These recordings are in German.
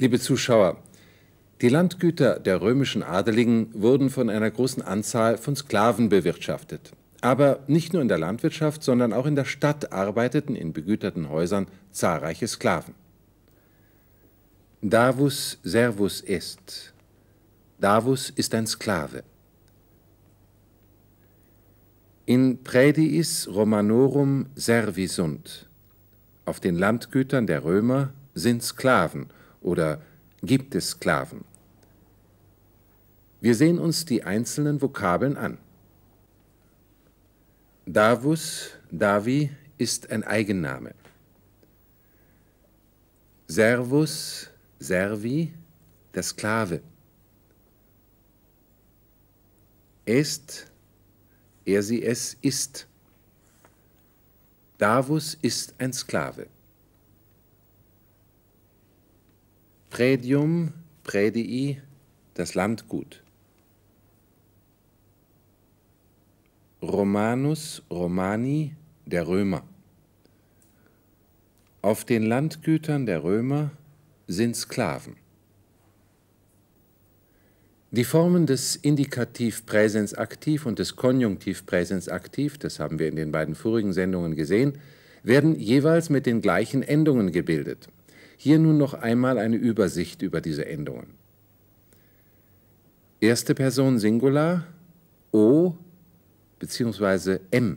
Liebe Zuschauer, die Landgüter der römischen Adeligen wurden von einer großen Anzahl von Sklaven bewirtschaftet. Aber nicht nur in der Landwirtschaft, sondern auch in der Stadt arbeiteten in begüterten Häusern zahlreiche Sklaven. Davus servus est. Davus ist ein Sklave. In Prädiis Romanorum servisunt. Auf den Landgütern der Römer sind Sklaven oder gibt es Sklaven? Wir sehen uns die einzelnen Vokabeln an. Davus, Davi ist ein Eigenname. Servus, Servi, der Sklave. Est, er sie es ist. Davus ist ein Sklave. Prädium, Prädii, das Landgut. Romanus Romani, der Römer. Auf den Landgütern der Römer sind Sklaven. Die Formen des Indikativ-Präsens-Aktiv und des Konjunktiv-Präsens-Aktiv, das haben wir in den beiden vorigen Sendungen gesehen, werden jeweils mit den gleichen Endungen gebildet. Hier nun noch einmal eine Übersicht über diese Endungen. Erste Person Singular O bzw. M.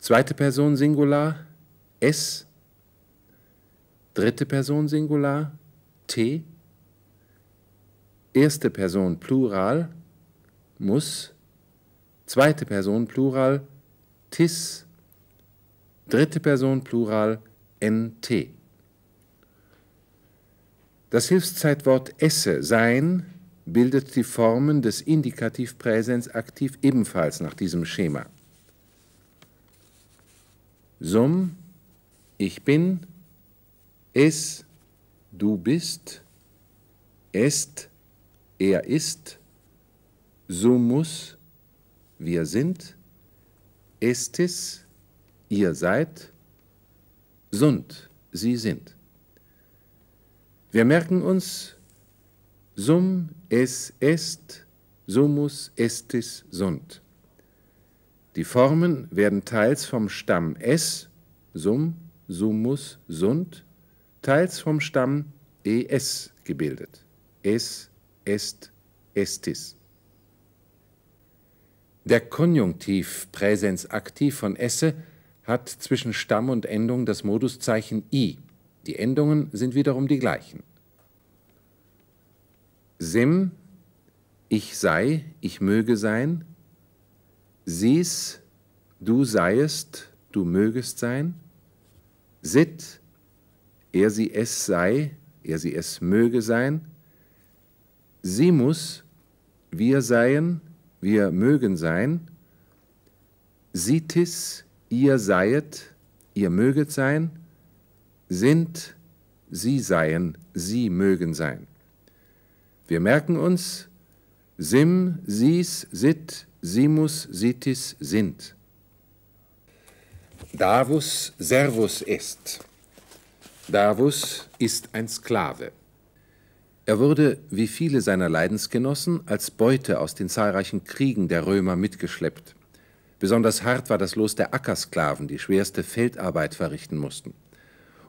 Zweite Person Singular S. Dritte Person Singular T. Erste Person Plural muss. Zweite Person Plural tis. Dritte Person Plural nt. Das Hilfszeitwort esse, sein, bildet die Formen des Indikativpräsens aktiv ebenfalls nach diesem Schema. Sum, ich bin, es, du bist, est, er ist, sumus, wir sind, estis, ihr seid, sund, sie sind. Wir merken uns, sum es est, sumus estis sunt. Die Formen werden teils vom Stamm es, sum, sumus, sunt, teils vom Stamm e es gebildet. Es, est, estis. Der Konjunktiv Präsensaktiv von esse hat zwischen Stamm und Endung das Moduszeichen i. Die Endungen sind wiederum die gleichen. Sim, ich sei, ich möge sein. Sis, du seiest, du mögest sein. Sit, er sie es sei, er sie es möge sein. Simus, wir seien, wir mögen sein. Sitis, ihr seiet, ihr möget sein sind, sie seien, sie mögen sein. Wir merken uns, sim, sis, sit, simus, sitis, sind. Davus servus est. Davus ist ein Sklave. Er wurde, wie viele seiner Leidensgenossen, als Beute aus den zahlreichen Kriegen der Römer mitgeschleppt. Besonders hart war das Los der Ackersklaven, die schwerste Feldarbeit verrichten mussten.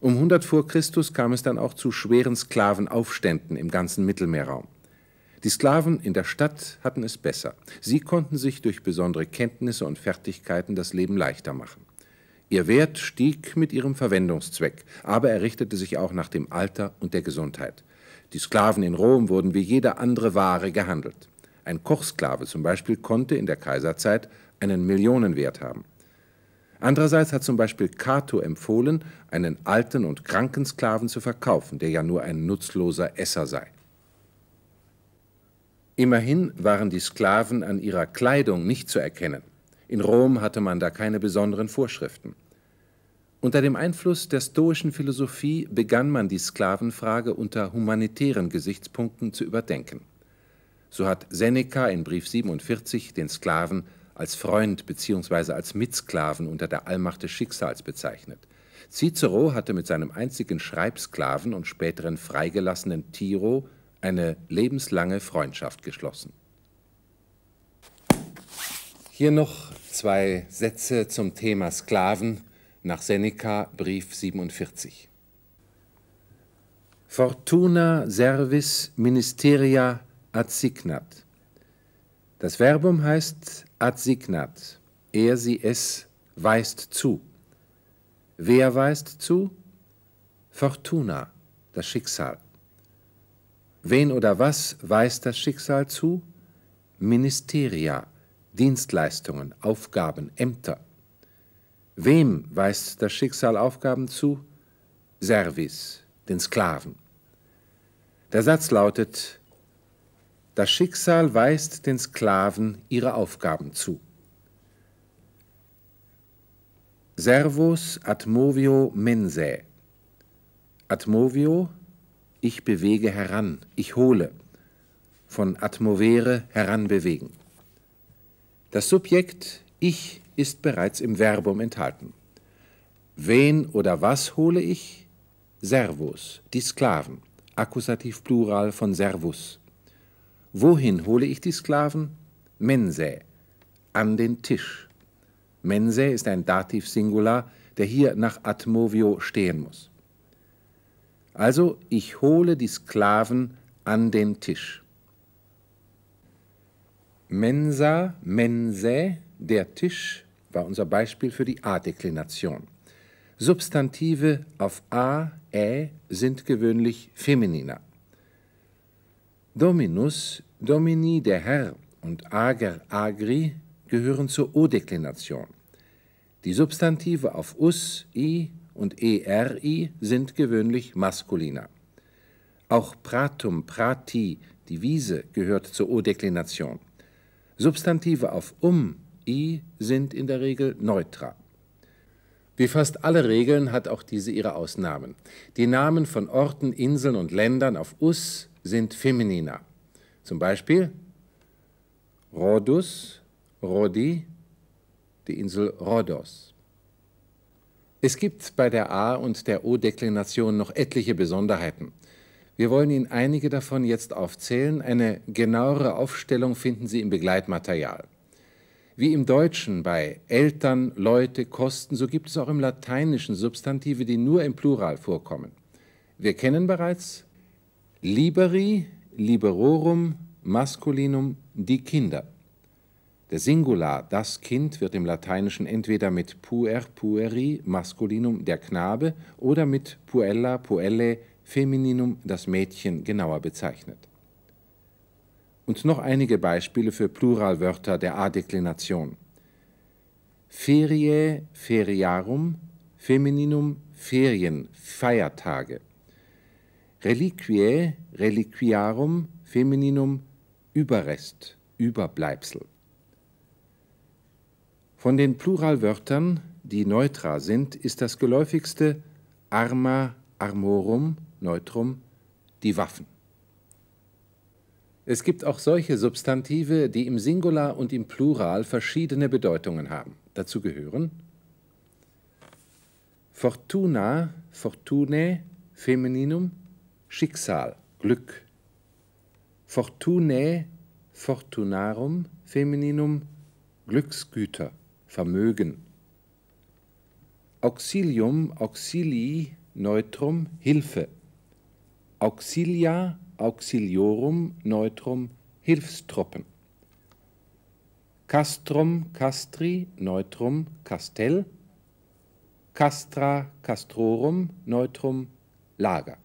Um 100 vor Christus kam es dann auch zu schweren Sklavenaufständen im ganzen Mittelmeerraum. Die Sklaven in der Stadt hatten es besser. Sie konnten sich durch besondere Kenntnisse und Fertigkeiten das Leben leichter machen. Ihr Wert stieg mit ihrem Verwendungszweck, aber er richtete sich auch nach dem Alter und der Gesundheit. Die Sklaven in Rom wurden wie jede andere Ware gehandelt. Ein Kochsklave zum Beispiel konnte in der Kaiserzeit einen Millionenwert haben. Andererseits hat zum Beispiel Cato empfohlen, einen alten und kranken Sklaven zu verkaufen, der ja nur ein nutzloser Esser sei. Immerhin waren die Sklaven an ihrer Kleidung nicht zu erkennen. In Rom hatte man da keine besonderen Vorschriften. Unter dem Einfluss der stoischen Philosophie begann man die Sklavenfrage unter humanitären Gesichtspunkten zu überdenken. So hat Seneca in Brief 47 den Sklaven als Freund bzw. als Mitsklaven unter der Allmacht des Schicksals bezeichnet. Cicero hatte mit seinem einzigen Schreibsklaven und späteren freigelassenen Tiro eine lebenslange Freundschaft geschlossen. Hier noch zwei Sätze zum Thema Sklaven nach Seneca, Brief 47. Fortuna servis ministeria assignat. Das Verbum heißt adsignat, er sie es weist zu. Wer weist zu? Fortuna, das Schicksal. Wen oder was weist das Schicksal zu? Ministeria, Dienstleistungen, Aufgaben, Ämter. Wem weist das Schicksal Aufgaben zu? Service, den Sklaven. Der Satz lautet das Schicksal weist den Sklaven ihre Aufgaben zu. Servus atmovio mensae. Atmovio, ich bewege heran, ich hole. Von atmovere heranbewegen. Das Subjekt ich ist bereits im Verbum enthalten. Wen oder was hole ich? Servus, die Sklaven. Akkusativ Plural von Servus. Wohin hole ich die Sklaven? Mensä, an den Tisch. Mensä ist ein Dativ Singular, der hier nach Atmovio stehen muss. Also, ich hole die Sklaven an den Tisch. Mensa, mensä, der Tisch, war unser Beispiel für die A-Deklination. Substantive auf A, Ä sind gewöhnlich femininer. Dominus, Domini, der Herr und Ager, Agri gehören zur O-Deklination. Die Substantive auf us, i und eri sind gewöhnlich maskuliner. Auch pratum, prati, die Wiese, gehört zur O-Deklination. Substantive auf um, i sind in der Regel neutra. Wie fast alle Regeln hat auch diese ihre Ausnahmen. Die Namen von Orten, Inseln und Ländern auf us, sind femininer. Zum Beispiel Rhodus, Rhodi, die Insel Rhodos. Es gibt bei der A- und der O-Deklination noch etliche Besonderheiten. Wir wollen Ihnen einige davon jetzt aufzählen. Eine genauere Aufstellung finden Sie im Begleitmaterial. Wie im Deutschen bei Eltern, Leute, Kosten, so gibt es auch im Lateinischen Substantive, die nur im Plural vorkommen. Wir kennen bereits Liberi, liberorum, masculinum, die Kinder. Der Singular, das Kind, wird im Lateinischen entweder mit puer, pueri, masculinum, der Knabe, oder mit puella, puelle, femininum, das Mädchen, genauer bezeichnet. Und noch einige Beispiele für Pluralwörter der A-Deklination. Feriae, feriarum, femininum, Ferien, Feiertage. Reliquiae, Reliquiarum, Femininum, Überrest, Überbleibsel. Von den Pluralwörtern, die neutra sind, ist das geläufigste arma, armorum, neutrum, die Waffen. Es gibt auch solche Substantive, die im Singular und im Plural verschiedene Bedeutungen haben. Dazu gehören Fortuna, Fortunae, Femininum, Schicksal, Glück. Fortunae, Fortunarum, Femininum, Glücksgüter, Vermögen. Auxilium, Auxilii, Neutrum, Hilfe. Auxilia, Auxiliorum, Neutrum, Hilfstruppen. Castrum, Castri, Neutrum, Castell. Castra, Castrorum, Neutrum, Lager.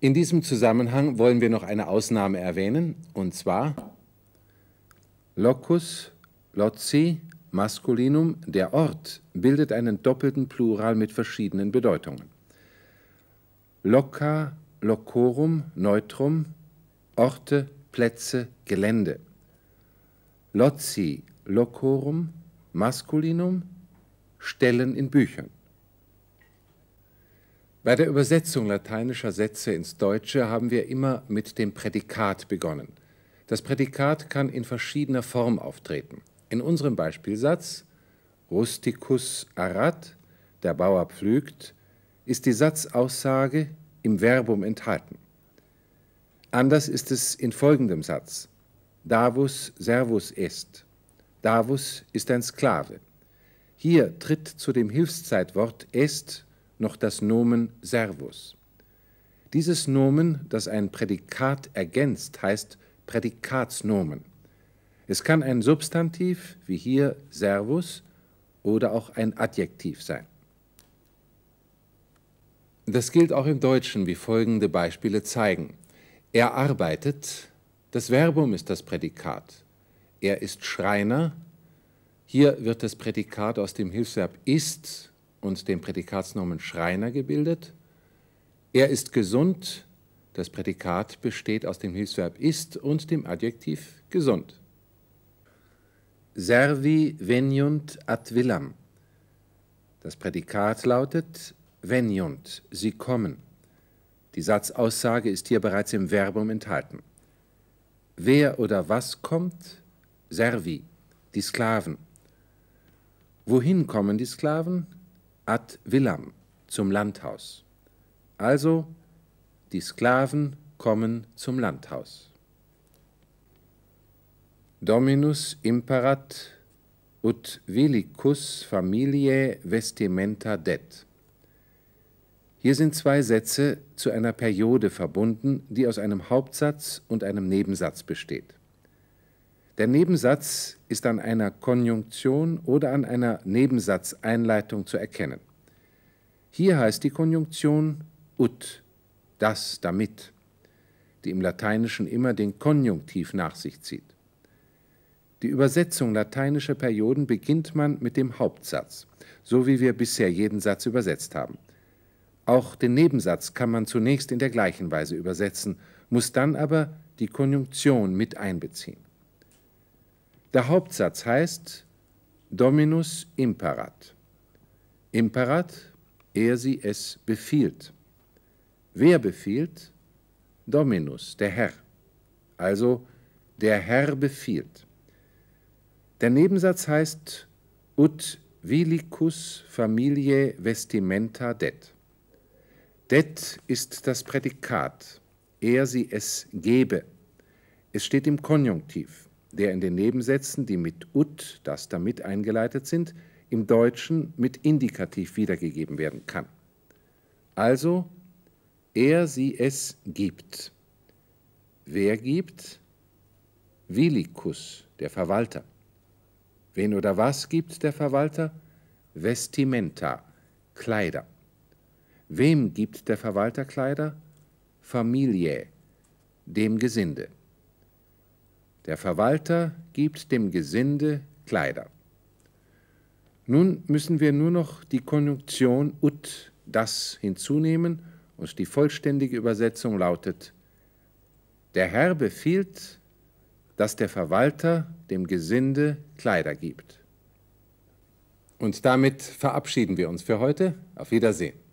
In diesem Zusammenhang wollen wir noch eine Ausnahme erwähnen, und zwar locus loci masculinum, der Ort, bildet einen doppelten Plural mit verschiedenen Bedeutungen. Locca, locorum, neutrum, Orte, Plätze, Gelände. Loci, locorum, masculinum, Stellen in Büchern. Bei der Übersetzung lateinischer Sätze ins Deutsche haben wir immer mit dem Prädikat begonnen. Das Prädikat kann in verschiedener Form auftreten. In unserem Beispielsatz Rusticus arat, der Bauer pflügt, ist die Satzaussage im Verbum enthalten. Anders ist es in folgendem Satz. Davus servus est. Davus ist ein Sklave. Hier tritt zu dem Hilfszeitwort est noch das Nomen servus. Dieses Nomen, das ein Prädikat ergänzt, heißt Prädikatsnomen. Es kann ein Substantiv, wie hier servus, oder auch ein Adjektiv sein. Das gilt auch im Deutschen, wie folgende Beispiele zeigen. Er arbeitet, das Verbum ist das Prädikat. Er ist Schreiner, hier wird das Prädikat aus dem Hilfsverb ist und dem Prädikatsnomen Schreiner gebildet. Er ist gesund. Das Prädikat besteht aus dem Hilfsverb ist und dem Adjektiv gesund. Servi veniunt ad villam. Das Prädikat lautet veniunt, sie kommen. Die Satzaussage ist hier bereits im Verbum enthalten. Wer oder was kommt? Servi, die Sklaven. Wohin kommen die Sklaven? ad villam zum Landhaus. Also, die Sklaven kommen zum Landhaus. Dominus imperat ut villicus familiae vestimenta det. Hier sind zwei Sätze zu einer Periode verbunden, die aus einem Hauptsatz und einem Nebensatz besteht. Der Nebensatz ist an einer Konjunktion oder an einer Nebensatzeinleitung zu erkennen. Hier heißt die Konjunktion ut, das, damit, die im Lateinischen immer den Konjunktiv nach sich zieht. Die Übersetzung lateinischer Perioden beginnt man mit dem Hauptsatz, so wie wir bisher jeden Satz übersetzt haben. Auch den Nebensatz kann man zunächst in der gleichen Weise übersetzen, muss dann aber die Konjunktion mit einbeziehen. Der Hauptsatz heißt Dominus imperat. Imperat, er sie es befiehlt. Wer befiehlt? Dominus, der Herr. Also der Herr befiehlt. Der Nebensatz heißt ut vilicus familiae vestimenta det. Det ist das Prädikat, er sie es gebe. Es steht im Konjunktiv der in den Nebensätzen, die mit ut, das damit eingeleitet sind, im Deutschen mit Indikativ wiedergegeben werden kann. Also, er sie es gibt. Wer gibt? Vilikus, der Verwalter. Wen oder was gibt der Verwalter? Vestimenta, Kleider. Wem gibt der Verwalter Kleider? Familie, dem Gesinde. Der Verwalter gibt dem Gesinde Kleider. Nun müssen wir nur noch die Konjunktion ut das hinzunehmen und die vollständige Übersetzung lautet Der Herr befiehlt, dass der Verwalter dem Gesinde Kleider gibt. Und damit verabschieden wir uns für heute. Auf Wiedersehen.